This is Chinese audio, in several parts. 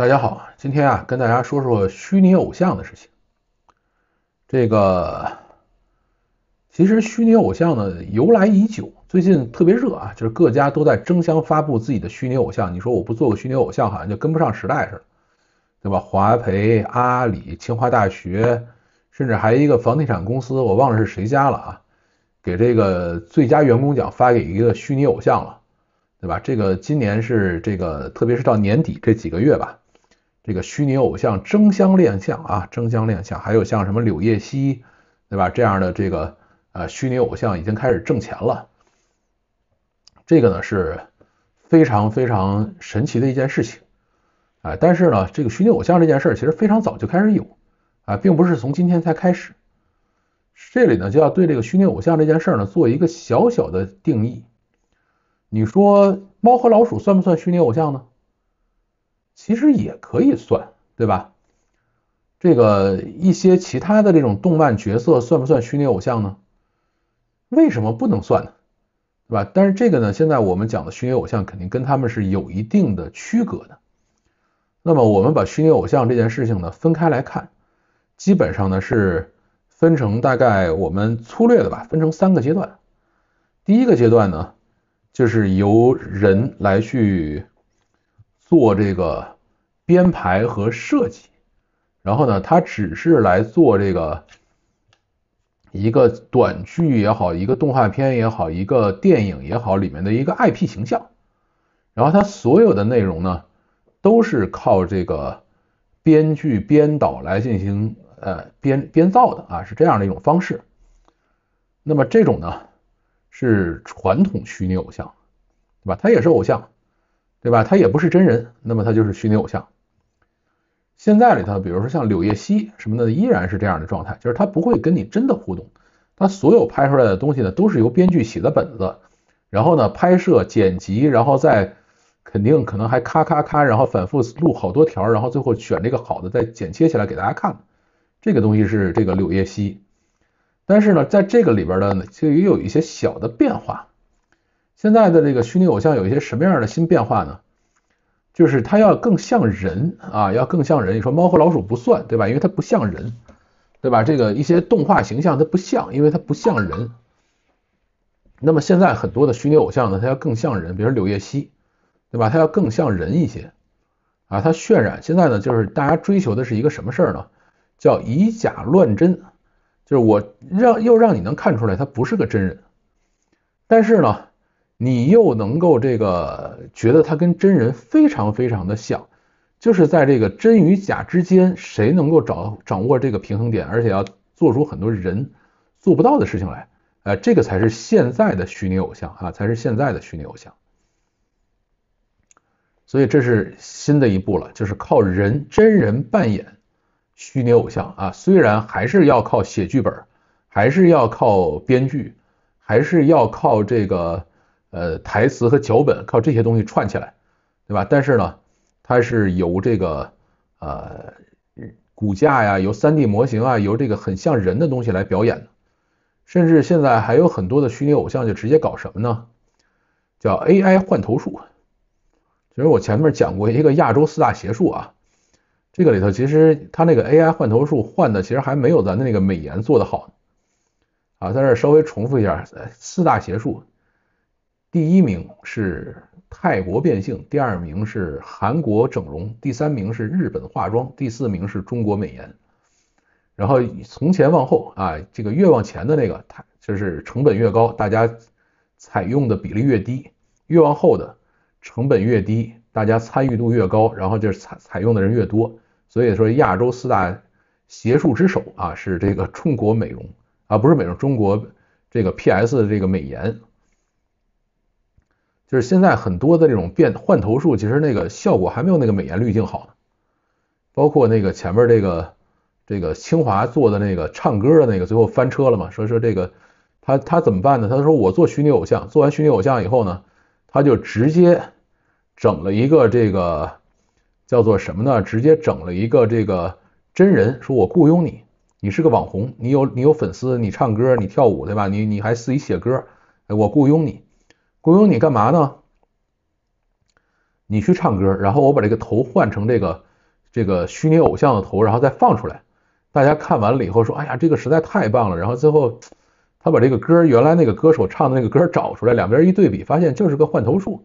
大家好，今天啊，跟大家说说虚拟偶像的事情。这个其实虚拟偶像呢由来已久，最近特别热啊，就是各家都在争相发布自己的虚拟偶像。你说我不做个虚拟偶像，好像就跟不上时代似的，对吧？华培、阿里、清华大学，甚至还有一个房地产公司，我忘了是谁家了啊，给这个最佳员工奖发给一个虚拟偶像了，对吧？这个今年是这个，特别是到年底这几个月吧。这个虚拟偶像争相亮相啊，争相亮相，还有像什么柳叶熙，对吧？这样的这个呃虚拟偶像已经开始挣钱了，这个呢是非常非常神奇的一件事情，啊，但是呢，这个虚拟偶像这件事儿其实非常早就开始有，啊，并不是从今天才开始。这里呢就要对这个虚拟偶像这件事儿呢做一个小小的定义，你说猫和老鼠算不算虚拟偶像呢？其实也可以算，对吧？这个一些其他的这种动漫角色算不算虚拟偶像呢？为什么不能算呢？对吧？但是这个呢，现在我们讲的虚拟偶像肯定跟他们是有一定的区隔的。那么我们把虚拟偶像这件事情呢分开来看，基本上呢是分成大概我们粗略的吧，分成三个阶段。第一个阶段呢，就是由人来去。做这个编排和设计，然后呢，他只是来做这个一个短剧也好，一个动画片也好，一个电影也好里面的一个 IP 形象，然后他所有的内容呢都是靠这个编剧编导来进行呃编编造的啊，是这样的一种方式。那么这种呢是传统虚拟偶像，对吧？他也是偶像。对吧？他也不是真人，那么他就是虚拟偶像。现在里头，比如说像柳叶熙什么的，依然是这样的状态，就是他不会跟你真的互动。他所有拍出来的东西呢，都是由编剧写的本子，然后呢拍摄、剪辑，然后再肯定可能还咔咔咔，然后反复录好多条，然后最后选这个好的再剪切起来给大家看。这个东西是这个柳叶熙，但是呢，在这个里边呢，其实也有一些小的变化。现在的这个虚拟偶像有一些什么样的新变化呢？就是它要更像人啊，要更像人。你说猫和老鼠不算，对吧？因为它不像人，对吧？这个一些动画形象它不像，因为它不像人。那么现在很多的虚拟偶像呢，它要更像人，比如柳叶熙，对吧？它要更像人一些啊。它渲染现在呢，就是大家追求的是一个什么事儿呢？叫以假乱真，就是我让又让你能看出来他不是个真人，但是呢。你又能够这个觉得他跟真人非常非常的像，就是在这个真与假之间，谁能够找掌握这个平衡点，而且要做出很多人做不到的事情来，呃，这个才是现在的虚拟偶像啊，才是现在的虚拟偶像。所以这是新的一步了，就是靠人真人扮演虚拟偶像啊，虽然还是要靠写剧本，还是要靠编剧，还是要靠这个。呃，台词和脚本靠这些东西串起来，对吧？但是呢，它是由这个呃骨架呀，由 3D 模型啊，由这个很像人的东西来表演的。甚至现在还有很多的虚拟偶像，就直接搞什么呢？叫 AI 换头术。其实我前面讲过一个亚洲四大邪术啊，这个里头其实它那个 AI 换头术换的，其实还没有咱的那个美颜做的好啊。在这稍微重复一下四大邪术。第一名是泰国变性，第二名是韩国整容，第三名是日本化妆，第四名是中国美颜。然后从前往后啊，这个越往前的那个，它就是成本越高，大家采用的比例越低；越往后的成本越低，大家参与度越高，然后就是采采用的人越多。所以说，亚洲四大邪术之首啊，是这个中国美容啊，不是美容中国这个 PS 这个美颜。就是现在很多的这种变换头术，其实那个效果还没有那个美颜滤镜好呢。包括那个前面这个这个清华做的那个唱歌的那个，最后翻车了嘛？所以说这个他他怎么办呢？他说我做虚拟偶像，做完虚拟偶像以后呢，他就直接整了一个这个叫做什么呢？直接整了一个这个真人，说我雇佣你，你是个网红，你有你有粉丝，你唱歌，你跳舞，对吧？你你还自己写歌，我雇佣你。郭勇，你干嘛呢？你去唱歌，然后我把这个头换成这个这个虚拟偶像的头，然后再放出来，大家看完了以后说，哎呀，这个实在太棒了。然后最后他把这个歌原来那个歌手唱的那个歌找出来，两边一对比，发现就是个换头术。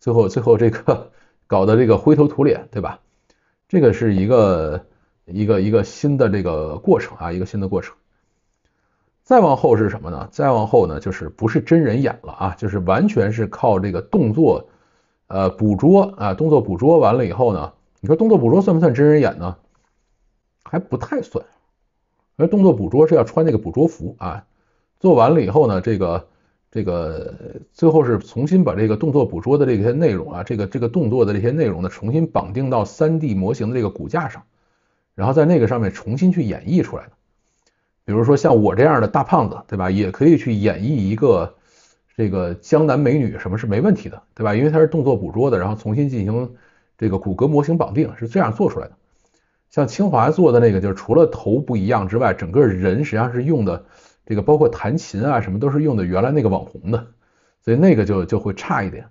最后最后这个 搞的这个灰头土脸，对吧？这个是一个一个一个新的这个过程啊，一个新的过程。再往后是什么呢？再往后呢，就是不是真人演了啊，就是完全是靠这个动作呃捕捉啊，动作捕捉完了以后呢，你说动作捕捉算不算真人演呢？还不太算，而动作捕捉是要穿那个捕捉服啊，做完了以后呢，这个这个最后是重新把这个动作捕捉的这些内容啊，这个这个动作的这些内容呢，重新绑定到 3D 模型的这个骨架上，然后在那个上面重新去演绎出来的。比如说像我这样的大胖子，对吧？也可以去演绎一个这个江南美女，什么是没问题的，对吧？因为它是动作捕捉的，然后重新进行这个骨骼模型绑定，是这样做出来的。像清华做的那个，就是除了头不一样之外，整个人实际上是用的这个，包括弹琴啊什么都是用的原来那个网红的，所以那个就就会差一点。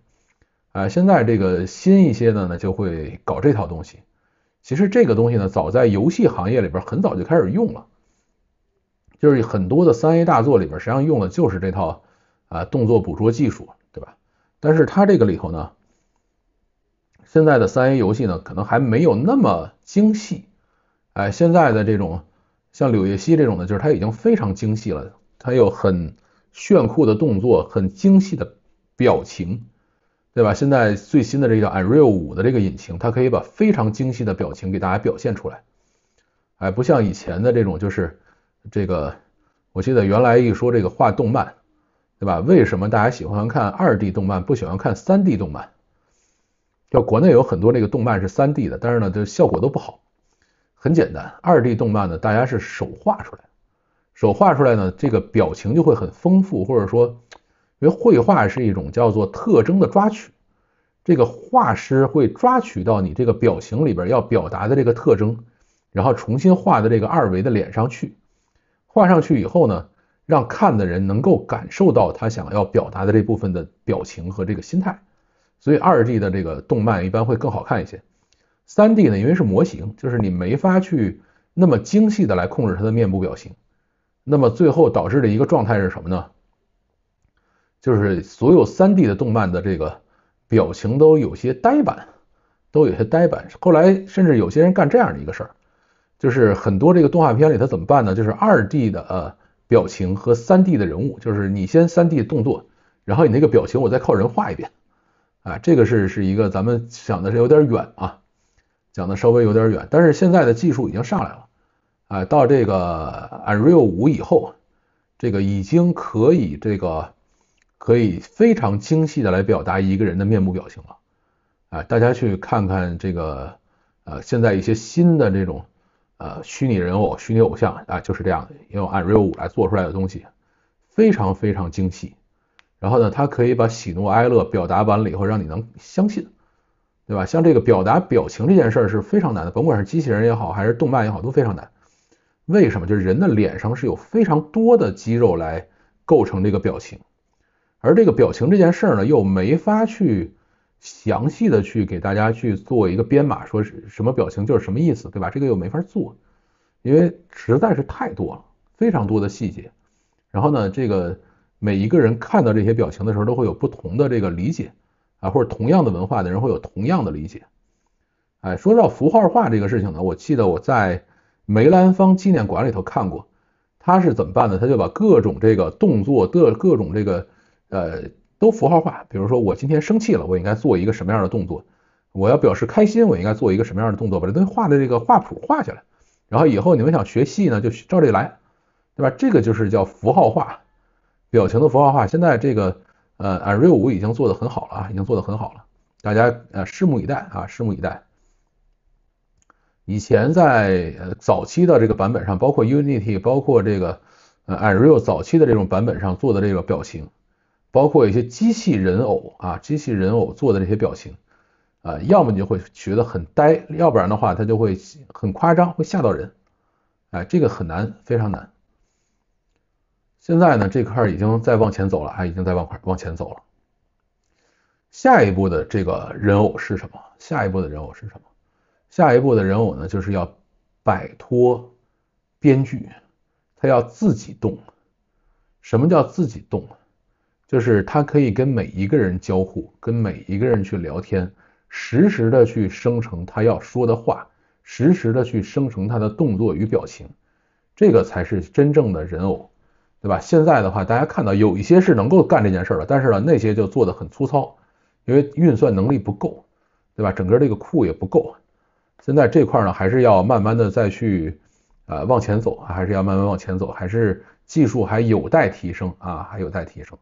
啊，现在这个新一些的呢，就会搞这套东西。其实这个东西呢，早在游戏行业里边很早就开始用了。就是很多的三 A 大作里边，实际上用的就是这套啊动作捕捉技术，对吧？但是它这个里头呢，现在的三 A 游戏呢，可能还没有那么精细。哎，现在的这种像《柳叶溪》这种呢，就是它已经非常精细了，它有很炫酷的动作，很精细的表情，对吧？现在最新的这个 Unreal 五的这个引擎，它可以把非常精细的表情给大家表现出来。哎，不像以前的这种就是。这个我记得原来一说这个画动漫，对吧？为什么大家喜欢看二 D 动漫，不喜欢看三 D 动漫？就国内有很多这个动漫是三 D 的，但是呢，这效果都不好。很简单，二 D 动漫呢，大家是手画出来，手画出来呢，这个表情就会很丰富，或者说，因为绘画是一种叫做特征的抓取，这个画师会抓取到你这个表情里边要表达的这个特征，然后重新画到这个二维的脸上去。画上去以后呢，让看的人能够感受到他想要表达的这部分的表情和这个心态，所以二 D 的这个动漫一般会更好看一些。三 D 呢，因为是模型，就是你没法去那么精细的来控制它的面部表情，那么最后导致的一个状态是什么呢？就是所有三 D 的动漫的这个表情都有些呆板，都有些呆板。后来甚至有些人干这样的一个事儿。就是很多这个动画片里它怎么办呢？就是二 D 的呃表情和三 D 的人物，就是你先三 D 动作，然后你那个表情，我再靠人画一遍，啊，这个是是一个咱们想的是有点远啊，讲的稍微有点远，但是现在的技术已经上来了，啊，到这个 Unreal 五以后，这个已经可以这个可以非常精细的来表达一个人的面部表情了，啊，大家去看看这个呃现在一些新的这种。呃，虚拟人偶、虚拟偶像啊，就是这样的，用按 Real 五来做出来的东西，非常非常精细。然后呢，它可以把喜怒哀乐表达完了以后，让你能相信，对吧？像这个表达表情这件事是非常难的，甭管是机器人也好，还是动漫也好，都非常难。为什么？就是人的脸上是有非常多的肌肉来构成这个表情，而这个表情这件事呢，又没法去。详细的去给大家去做一个编码，说是什么表情就是什么意思，对吧？这个又没法做，因为实在是太多了，非常多的细节。然后呢，这个每一个人看到这些表情的时候，都会有不同的这个理解，啊，或者同样的文化的人会有同样的理解。哎，说到符号化这个事情呢，我记得我在梅兰芳纪念馆里头看过，他是怎么办呢？他就把各种这个动作的各种这个呃。都符号化，比如说我今天生气了，我应该做一个什么样的动作？我要表示开心，我应该做一个什么样的动作？把这东西画的这个画谱画下来，然后以后你们想学戏呢，就照这来，对吧？这个就是叫符号化，表情的符号化。现在这个呃 Unreal 五已经做的很好了啊，已经做的很好了，大家呃拭目以待啊，拭目以待。以前在早期的这个版本上，包括 Unity，包括这个 Unreal 早期的这种版本上做的这个表情。包括一些机器人偶啊，机器人偶做的这些表情啊，要么你就会觉得很呆，要不然的话，它就会很夸张，会吓到人。哎，这个很难，非常难。现在呢，这块已经在往前走了，啊，已经在往块往前走了。下一步的这个人偶是什么？下一步的人偶是什么？下一步的人偶呢，就是要摆脱编剧，他要自己动。什么叫自己动？就是他可以跟每一个人交互，跟每一个人去聊天，实时的去生成他要说的话，实时的去生成他的动作与表情，这个才是真正的人偶，对吧？现在的话，大家看到有一些是能够干这件事的，但是呢，那些就做的很粗糙，因为运算能力不够，对吧？整个这个库也不够。现在这块呢，还是要慢慢的再去呃往前走还是要慢慢往前走，还是技术还有待提升啊，还有待提升。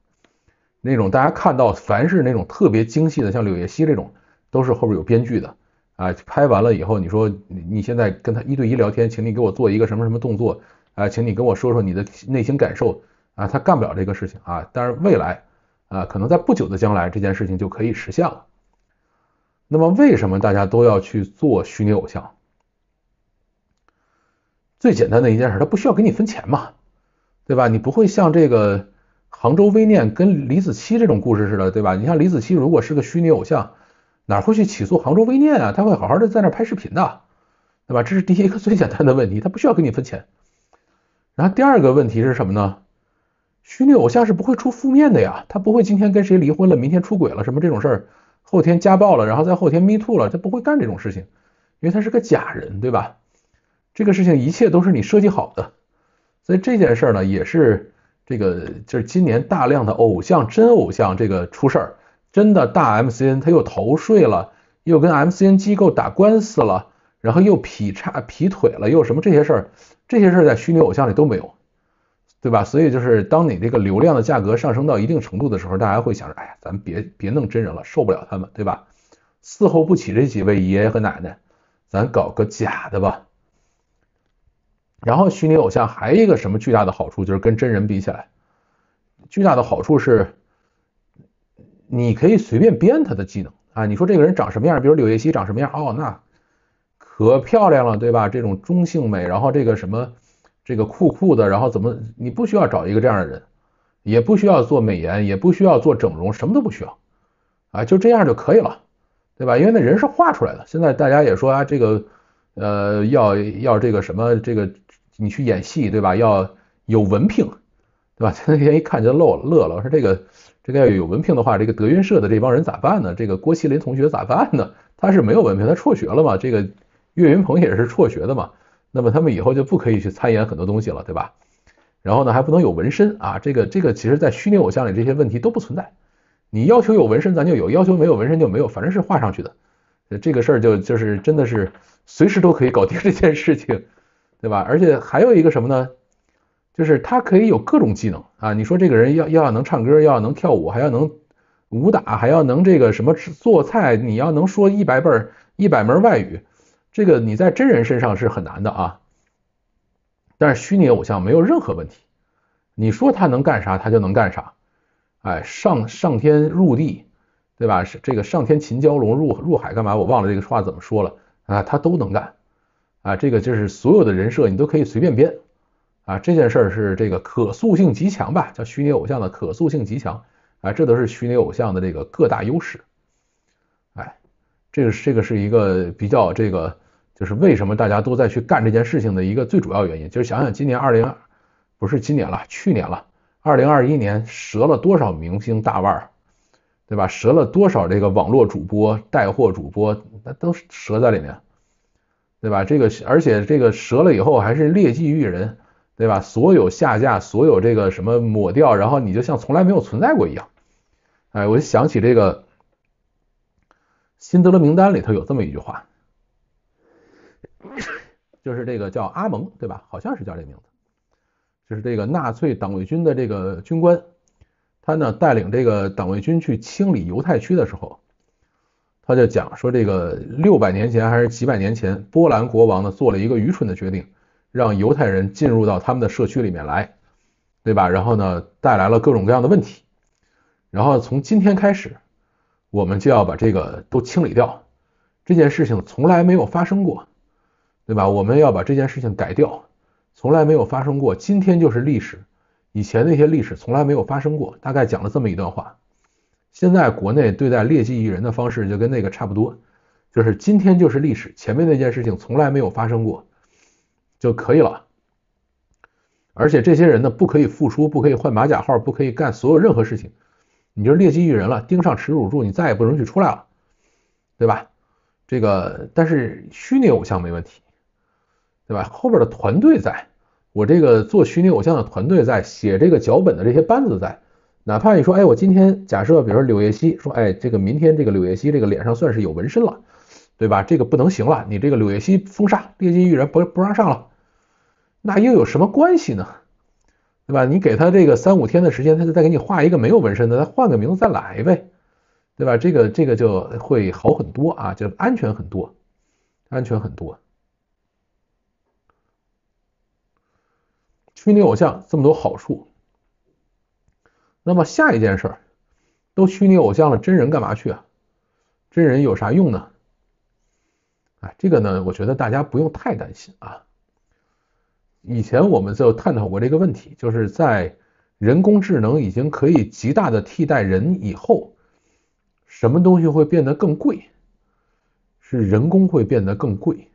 那种大家看到，凡是那种特别精细的，像柳叶熙这种，都是后边有编剧的，啊，拍完了以后，你说你你现在跟他一对一聊天，请你给我做一个什么什么动作，啊，请你跟我说说你的内心感受，啊，他干不了这个事情啊。但是未来，啊，可能在不久的将来，这件事情就可以实现了。那么为什么大家都要去做虚拟偶像？最简单的一件事，他不需要给你分钱嘛，对吧？你不会像这个。杭州微念跟李子柒这种故事似的，对吧？你像李子柒如果是个虚拟偶像，哪会去起诉杭州微念啊？他会好好的在那拍视频的，对吧？这是第一个 最简单的问题，他不需要跟你分钱。然后第二个问题是什么呢？虚拟偶像是不会出负面的呀，他不会今天跟谁离婚了，明天出轨了什么这种事儿，后天家暴了，然后再后天 me too 了，他不会干这种事情，因为他是个假人，对吧？这个事情一切都是你设计好的，所以这件事呢也是。这个就是今年大量的偶像，真偶像这个出事儿，真的大 MCN 他又逃税了，又跟 MCN 机构打官司了，然后又劈叉劈腿了，又什么这些事儿，这些事儿在虚拟偶像里都没有，对吧？所以就是当你这个流量的价格上升到一定程度的时候，大家会想着，哎呀，咱别别弄真人了，受不了他们，对吧？伺候不起这几位爷爷和奶奶，咱搞个假的吧。然后虚拟偶像还有一个什么巨大的好处，就是跟真人比起来，巨大的好处是，你可以随便编他的技能啊。你说这个人长什么样，比如柳叶熙长什么样，哦，那可漂亮了，对吧？这种中性美，然后这个什么，这个酷酷的，然后怎么，你不需要找一个这样的人，也不需要做美颜，也不需要做整容，什么都不需要，啊，就这样就可以了，对吧？因为那人是画出来的。现在大家也说啊，这个。呃，要要这个什么这个，你去演戏对吧？要有文凭，对吧？那 天一看就漏了，乐了。我说这个这个要有文凭的话，这个德云社的这帮人咋办呢？这个郭麒麟同学咋办呢？他是没有文凭，他辍学了嘛？这个岳云鹏也是辍学的嘛？那么他们以后就不可以去参演很多东西了，对吧？然后呢，还不能有纹身啊？这个这个其实，在虚拟偶像里，这些问题都不存在。你要求有纹身，咱就有；要求没有纹身就没有，反正是画上去的。这个事儿就就是真的是随时都可以搞定 这件事情，对吧？而且还有一个什么呢？就是他可以有各种技能啊！你说这个人要要能唱歌，要能跳舞，还要能武打，还要能这个什么做菜，你要能说一百本一百门外语，这个你在真人身上是很难的啊。但是虚拟偶像没有任何问题，你说他能干啥，他就能干啥。哎，上上天入地。对吧？是这个上天擒蛟龙，入入海干嘛？我忘了这个话怎么说了啊？他都能干啊！这个就是所有的人设，你都可以随便编啊！这件事儿是这个可塑性极强吧？叫虚拟偶像的可塑性极强啊！这都是虚拟偶像的这个各大优势。哎，这个这个是一个比较这个，就是为什么大家都在去干这件事情的一个最主要原因，就是想想今年二零不是今年了，去年了，二零二一年折了多少明星大腕儿？对吧？折了多少这个网络主播、带货主播，那都折在里面，对吧？这个而且这个折了以后还是劣迹艺人，对吧？所有下架，所有这个什么抹掉，然后你就像从来没有存在过一样。哎，我就想起这个辛德勒名单里头有这么一句话，就是这个叫阿蒙，对吧？好像是叫这名字，就是这个纳粹党卫军的这个军官。他呢带领这个党卫军去清理犹太区的时候，他就讲说，这个六百年前还是几百年前，波兰国王呢做了一个愚蠢的决定，让犹太人进入到他们的社区里面来，对吧？然后呢带来了各种各样的问题，然后从今天开始，我们就要把这个都清理掉。这件事情从来没有发生过，对吧？我们要把这件事情改掉，从来没有发生过，今天就是历史。以前那些历史从来没有发生过，大概讲了这么一段话。现在国内对待劣迹艺人的方式就跟那个差不多，就是今天就是历史，前面那件事情从来没有发生过就可以了。而且这些人呢，不可以复出，不可以换马甲号，不可以干所有任何事情，你就是劣迹艺人了，盯上耻辱柱，你再也不允许出来了，对吧？这个但是虚拟偶像没问题，对吧？后边的团队在。我这个做虚拟偶像的团队在写这个脚本的这些班子在，哪怕你说，哎，我今天假设，比如说柳叶熙说，哎，这个明天这个柳叶熙这个脸上算是有纹身了，对吧？这个不能行了，你这个柳叶熙封杀，劣迹艺人不不让上了，那又有什么关系呢？对吧？你给他这个三五天的时间，他就再给你画一个没有纹身的，他换个名字再来呗，对吧？这个这个就会好很多啊，就安全很多，安全很多。虚拟偶像这么多好处，那么下一件事儿，都虚拟偶像了，真人干嘛去啊？真人有啥用呢？啊，这个呢，我觉得大家不用太担心啊。以前我们就探讨过这个问题，就是在人工智能已经可以极大的替代人以后，什么东西会变得更贵？是人工会变得更贵？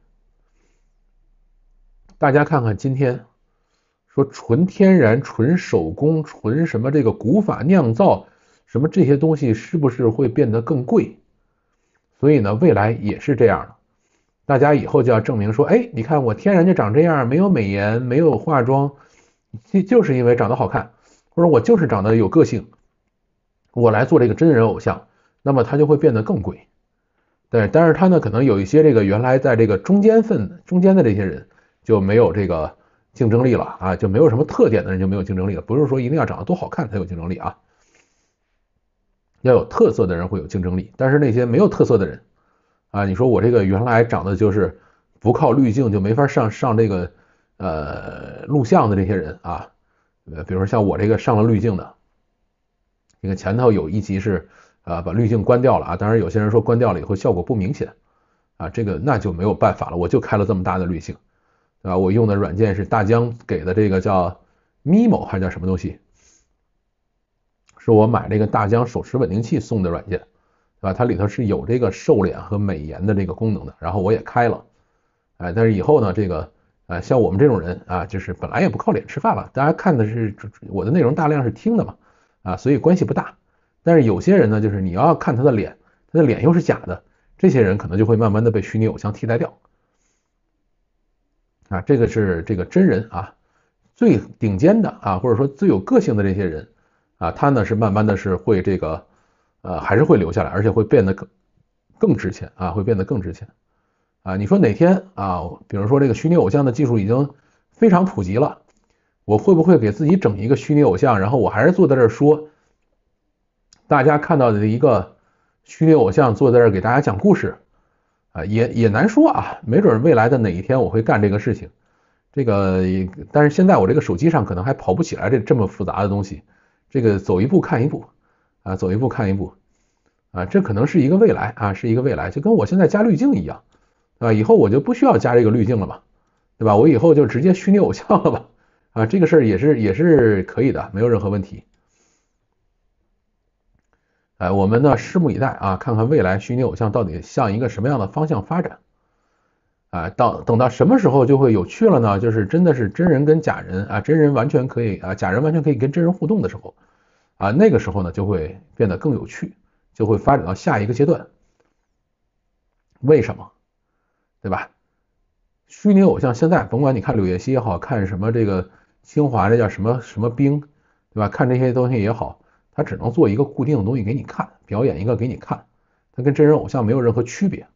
大家看看今天。说纯天然、纯手工、纯什么这个古法酿造，什么这些东西是不是会变得更贵？所以呢，未来也是这样的，大家以后就要证明说，哎，你看我天然就长这样，没有美颜，没有化妆，就就是因为长得好看，或者我就是长得有个性，我来做这个真人偶像，那么它就会变得更贵。对，但是它呢，可能有一些这个原来在这个中间份中间的这些人就没有这个。竞争力了啊，就没有什么特点的人就没有竞争力了。不是说一定要长得多好看才有竞争力啊，要有特色的人会有竞争力。但是那些没有特色的人啊，你说我这个原来长得就是不靠滤镜就没法上上这个呃录像的这些人啊，呃，比如说像我这个上了滤镜的，你看前头有一集是啊把滤镜关掉了啊，当然有些人说关掉了以后效果不明显啊，这个那就没有办法了，我就开了这么大的滤镜。啊，我用的软件是大疆给的这个叫 MIMO 还是叫什么东西？是我买一个大疆手持稳定器送的软件，对吧？它里头是有这个瘦脸和美颜的这个功能的，然后我也开了。哎，但是以后呢，这个，哎，像我们这种人啊，就是本来也不靠脸吃饭了，大家看的是我的内容大量是听的嘛，啊，所以关系不大。但是有些人呢，就是你要看他的脸，他的脸又是假的，这些人可能就会慢慢的被虚拟偶像替代掉。啊，这个是这个真人啊，最顶尖的啊，或者说最有个性的这些人啊，他呢是慢慢的是会这个呃，还是会留下来，而且会变得更更值钱啊，会变得更值钱啊。你说哪天啊，比如说这个虚拟偶像的技术已经非常普及了，我会不会给自己整一个虚拟偶像，然后我还是坐在这儿说，大家看到的一个虚拟偶像坐在这给大家讲故事？啊，也也难说啊，没准未来的哪一天我会干这个事情，这个但是现在我这个手机上可能还跑不起来这这么复杂的东西，这个走一步看一步啊，走一步看一步啊，这可能是一个未来啊，是一个未来，就跟我现在加滤镜一样，啊，以后我就不需要加这个滤镜了吧，对吧？我以后就直接虚拟偶像了吧，啊，这个事儿也是也是可以的，没有任何问题。哎，我们呢拭目以待啊，看看未来虚拟偶像到底向一个什么样的方向发展。哎，到等到什么时候就会有趣了呢？就是真的是真人跟假人啊，真人完全可以啊，假人完全可以跟真人互动的时候啊，那个时候呢就会变得更有趣，就会发展到下一个阶段。为什么？对吧？虚拟偶像现在甭管你看柳叶熙也好，看什么这个清华这叫什么什么兵，对吧？看这些东西也好。他只能做一个固定的东西给你看，表演一个给你看，他跟真人偶像没有任何区别。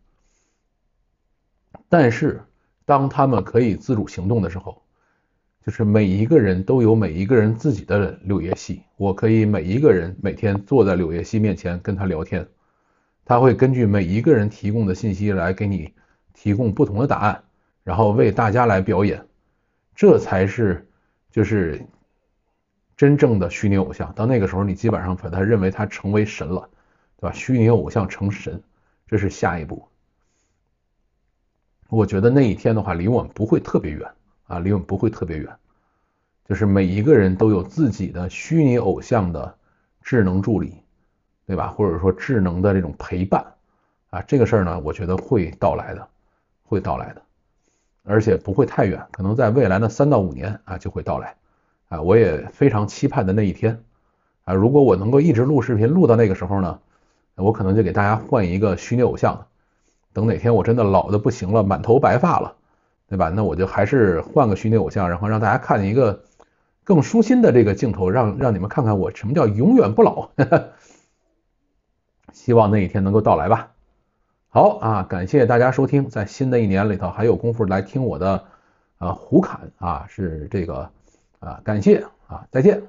但是当他们可以自主行动的时候，就是每一个人都有每一个人自己的柳叶戏。我可以每一个人每天坐在柳叶戏面前跟他聊天，他会根据每一个人提供的信息来给你提供不同的答案，然后为大家来表演。这才是就是。真正的虚拟偶像，到那个时候，你基本上把他认为他成为神了，对吧？虚拟偶像成神，这是下一步。我觉得那一天的话，离我们不会特别远啊，离我们不会特别远。就是每一个人都有自己的虚拟偶像的智能助理，对吧？或者说智能的这种陪伴啊，这个事儿呢，我觉得会到来的，会到来的，而且不会太远，可能在未来的三到五年啊就会到来。啊，我也非常期盼的那一天，啊，如果我能够一直录视频录到那个时候呢，我可能就给大家换一个虚拟偶像。等哪天我真的老的不行了，满头白发了，对吧？那我就还是换个虚拟偶像，然后让大家看见一个更舒心的这个镜头，让让你们看看我什么叫永远不老。希望那一天能够到来吧。好啊，感谢大家收听，在新的一年里头还有功夫来听我的呃胡侃啊，是这个。啊，感谢啊，再见。